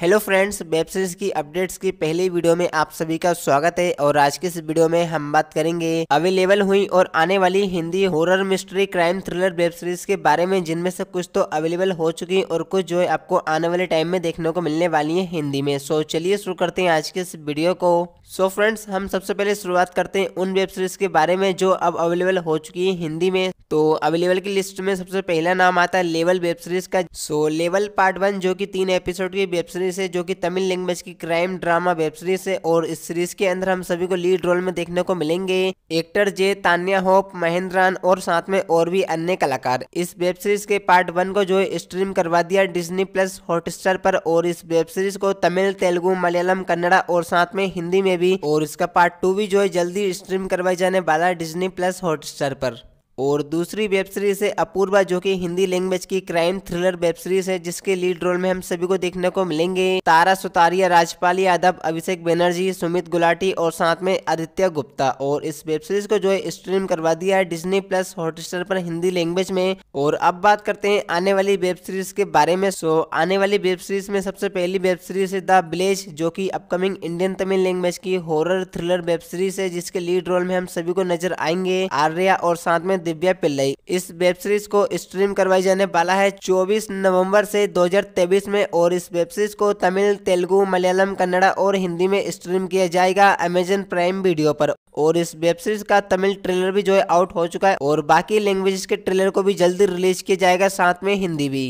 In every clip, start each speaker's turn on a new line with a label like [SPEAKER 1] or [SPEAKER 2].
[SPEAKER 1] hello friends web series की updates की पहली वीडियो में आप सभी का स्वागत है और आज की इस वीडियो में हम बात करेंगे अवेलेबल हुई और आने वाली Hindi horror mystery crime thriller web series के बारे में जिनमें से कुछ तो अवेलेबल हो चुकी और कुछ जो है आपको आने वाले टाइम में देखने को मिलने वाली है हिंदी में सो चलिए शुरू करते हैं आज के इस वीडियो को सो फ्रेंड्स हम सबसे पहले शुरुआत करते हैं उन वेब सीरीज के बारे में जो अब अवेलेबल हो चुकी है हिंदी में तो अवेलेबल की लिस्ट में सबसे पहला नाम आता है लेवल वेब सीरीज का सो लेवल पार्ट वन जो की तीन एपिसोड की वेब सीरीज सीरीज़ है जो कि तमिल लैंग्वेज की क्राइम ड्रामा वेब सीरीज़ है और इस सीरीज़ के अंदर हम सभी को लीड रोल में देखने को मिलेंगे एक्टर जे तान्या होप महेंद्रान और साथ में और भी अन्य कलाकार इस वेब सीरीज के पार्ट वन को जो है स्ट्रीम करवा दिया डिज्नी प्लस हॉटस्टार पर और इस वेब सीरीज को तमिल तेलुगु मलयालम कन्नड़ा और साथ में हिंदी में भी और इसका पार्ट टू भी जो है जल्दी स्ट्रीम करवाई जाने वाला डिज्नी प्लस हॉटस्टार पर और दूसरी वेब सीरीज़ है अपूर्वा जो कि हिंदी लैंग्वेज की क्राइम थ्रिलर वेब सीरीज़ है जिसके लीड रोल में हम सभी को देखने को मिलेंगे तारा सुतारिया राजपाल यादव अभिषेक बनर्जी सुमित गुलाटी और साथ में आदित्य गुप्ता और इस वेब सीरीज को जो है स्ट्रीम करवा दिया है डिजनी प्लस हॉटस्टार पर हिंदी लैंग्वेज में और अब बात करते हैं आने वाली वेब सीरीज के बारे में सो आने वाली वेब सीरीज में सबसे पहली वेब सीरीज है द विलेज जो की अपकमिंग इंडियन तमिल लैंग्वेज की हॉरर थ्रिलर वेब सीरीज है जिसके लीड रोल में हम सभी को नजर आएंगे आर्या और साथ में दिव्या पिल्लई इस वेब सीरीज को स्ट्रीम करवाई जाने वाला है 24 नवंबर से 2023 में और इस वेब सीरीज को तमिल तेलुगु मलयालम कन्नड़ा और हिंदी में स्ट्रीम किया जाएगा अमेजन प्राइम वीडियो पर और इस वेब सीरीज का तमिल ट्रेलर भी जो है आउट हो चुका है और बाकी लैंग्वेज के ट्रेलर को भी जल्दी रिलीज किया जाएगा साथ में हिंदी भी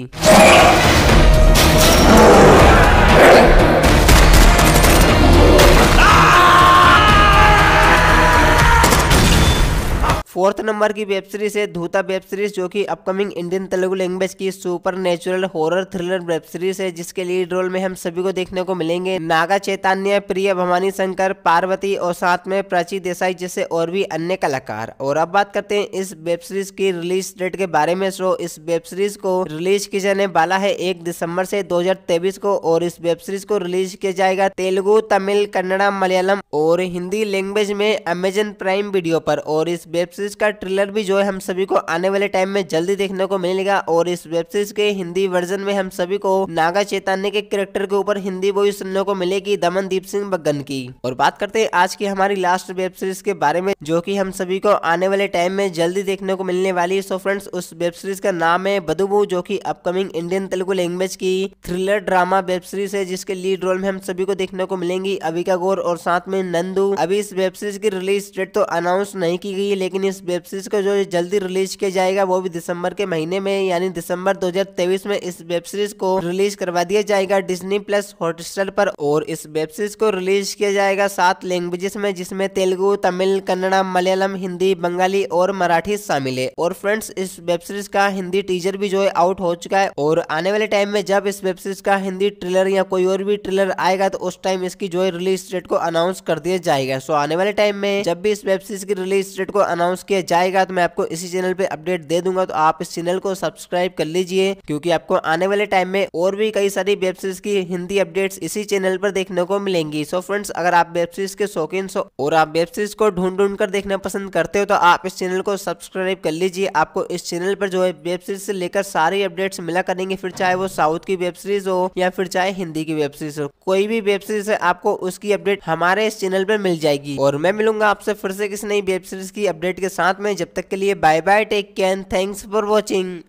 [SPEAKER 1] फोर्थ नंबर की वेब सीरीज है धूता वेब सीरीज जो कि अपकमिंग इंडियन तेलुगु लैंग्वेज की supernatural horror thriller web series है जिसके लीड रोल में हम सभी को देखने को मिलेंगे नागा चैतान्य प्रिय भवानी शंकर पार्वती और साथ में प्राची देसाई जैसे और भी अन्य कलाकार और अब बात करते हैं इस वेब सीरीज की रिलीज डेट के बारे में सो इस वेब सीरीज को रिलीज किया जाने वाला है एक दिसंबर से दो को और इस वेब सीरीज को रिलीज किया जाएगा तेलुगु तमिल कन्नड़ा मलयालम और हिंदी लैंग्वेज में अमेजन प्राइम वीडियो पर और इस वेब सीरीज का ट्रेलर भी जो है हम सभी को आने वाले टाइम में जल्दी देखने को मिलेगा और इस वेब सीरीज के हिंदी वर्जन में हम सभी को नागा चेतान्य के करेक्टर के ऊपर हिंदी वॉइस सुनने को मिलेगी दमनदीप सिंह बग्गन की और बात करते हैं आज की हमारी लास्ट वेब सीरीज के बारे में जो की हम सभी को आने वाले टाइम में जल्दी देखने को मिलने वाली सो फ्रेंड्स उस वेब सीरीज का नाम है बदुबू जो की अपकमिंग इंडियन तेलुगु लैंग्वेज की थ्रिलर ड्रामा वेब सीरीज है जिसके लीड रोल में हम सभी को देखने को मिलेंगी अविका गौर और साथ में नंदू अभी इस वेब सीरीज की रिलीज डेट तो अनाउंस नहीं की गई है लेकिन इस वेब सीरीज़ को जो जल्दी रिलीज किया जाएगा वो भी दिसंबर के महीने में यानी दिसंबर 2023 में इस वेब सीरीज को रिलीज करवा दिया जाएगा डिज्नी प्लस हॉटस्टार पर और इस वेब सीरीज को रिलीज किया जाएगा सात लैंग्वेजेस में जिसमें तेलुगु तमिल कन्नड़ा मलयालम हिंदी बंगाली और मराठी शामिल है और फ्रेंड्स इस वेब सीरीज का हिंदी टीजर भी जो है आउट हो चुका है और आने वाले टाइम में जब इस वेब सीरीज का हिंदी ट्रेलर या कोई और भी ट्रेलर आएगा तो उस टाइम इसकी जो है रिलीज डेट को अनाउंस कर दिया जाएगा सो आने वाले टाइम में जब भी इस वेब सीरीज की रिलीज डेट को अनाउंस अनाउंस किया जाएगा तो मैं आपको इसी चैनल पे अपडेट दे दूंगा तो आप इस चैनल को सब्सक्राइब कर लीजिए क्योंकि आपको आने वाले टाइम में और भी कई सारी वेब सीरीज की हिंदी अपडेट्स इसी चैनल पर देखने को मिलेंगी सो फ्रेंड्स अगर आप वेब सीरीज के शौकीन हो और आप वेब सीरीज को ढूंढ ढूंढ कर देखना पसंद करते हो तो आप इस चैनल को सब्सक्राइब कर लीजिए आपको इस चैनल पर जो है वेब सीरीज से लेकर सारी अपडेट्स मिला करेंगे फिर चाहे वो साउथ की वेब सीरीज हो या फिर चाहे हिंदी की वेब सीरीज हो कोई भी वेब सीरीज है आपको उसकी अपडेट हमारे इस चैनल पर मिल जाएगी और मैं मिलूंगा आपसे फिर से किसी नई वेब सीरीज की अपडेट के साथ में जब तक के लिए bye bye take care thanks for watching